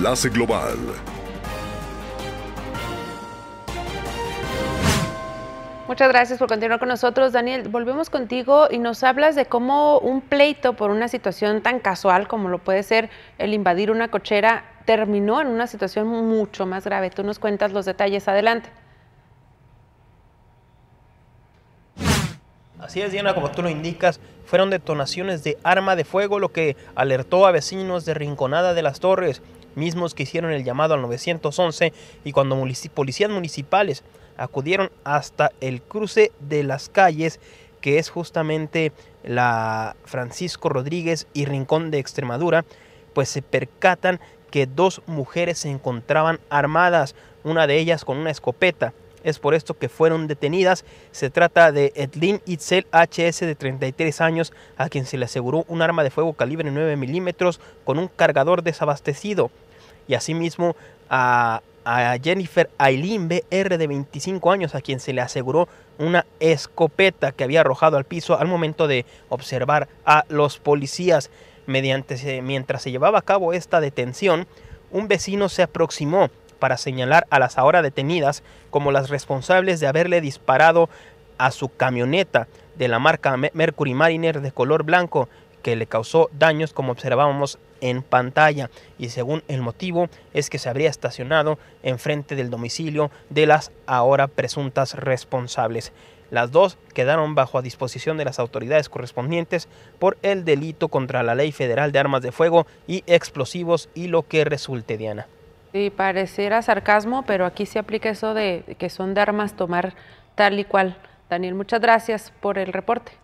Enlace Global. Muchas gracias por continuar con nosotros, Daniel. Volvemos contigo y nos hablas de cómo un pleito por una situación tan casual como lo puede ser el invadir una cochera terminó en una situación mucho más grave. Tú nos cuentas los detalles. Adelante. Así es, Diana, como tú lo indicas, fueron detonaciones de arma de fuego lo que alertó a vecinos de Rinconada de las Torres mismos que hicieron el llamado al 911 y cuando policías municipales acudieron hasta el cruce de las calles que es justamente la Francisco Rodríguez y Rincón de Extremadura, pues se percatan que dos mujeres se encontraban armadas, una de ellas con una escopeta. Es por esto que fueron detenidas. Se trata de Edlin Itzel HS de 33 años, a quien se le aseguró un arma de fuego calibre 9 milímetros con un cargador desabastecido y asimismo a, a Jennifer Aileen BR de 25 años, a quien se le aseguró una escopeta que había arrojado al piso al momento de observar a los policías. Mediante, mientras se llevaba a cabo esta detención, un vecino se aproximó para señalar a las ahora detenidas como las responsables de haberle disparado a su camioneta de la marca Mercury Mariner de color blanco que le causó daños como observábamos en pantalla y según el motivo es que se habría estacionado enfrente del domicilio de las ahora presuntas responsables. Las dos quedaron bajo a disposición de las autoridades correspondientes por el delito contra la Ley Federal de Armas de Fuego y Explosivos y lo que resulte, Diana. Sí, pareciera sarcasmo, pero aquí se aplica eso de que son de armas tomar tal y cual. Daniel, muchas gracias por el reporte.